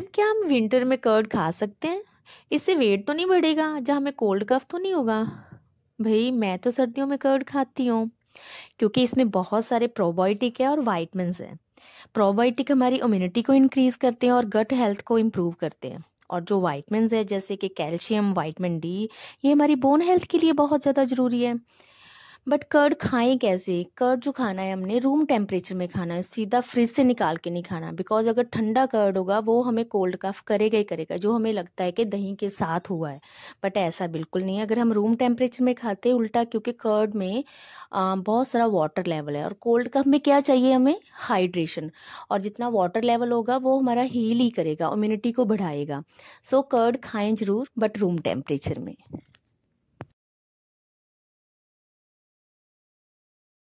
ma'am क्या हम winter में कर्ड खा सकते हैं इससे वेट तो नहीं बढ़ेगा जहाँ हमें कोल्ड कफ तो नहीं होगा भाई मैं तो सर्दियों में कर्ड खाती हूँ क्योंकि इसमें बहुत सारे प्रोबायोटिक है और वाइटमिन है प्रोबायोटिक हमारी इम्यूनिटी को इंक्रीज़ करते हैं और गट हेल्थ को इम्प्रूव करते हैं और जो वाइटमिन है जैसे कि कैल्शियम वाइटमिन डी ये हमारी बोन हेल्थ के लिए बहुत ज़्यादा ज़रूरी है बट कर्ड खाएं कैसे कर्ड जो खाना है हमने रूम टेम्परेचर में खाना है सीधा फ्रिज से निकाल के नहीं खाना बिकॉज अगर ठंडा कर्ड होगा वो हमें कोल्ड कफ करेगा ही करेगा जो हमें लगता है कि दही के साथ हुआ है बट ऐसा बिल्कुल नहीं है अगर हम रूम टेम्परेचर में खाते उल्टा क्योंकि कर्ड में बहुत सारा वाटर लेवल है और कोल्ड कफ में क्या चाहिए हमें हाइड्रेशन और जितना वाटर लेवल होगा वो हमारा हील ही करेगा इम्यूनिटी को बढ़ाएगा सो कर्ड खाएं ज़रूर बट रूम टेम्परेचर में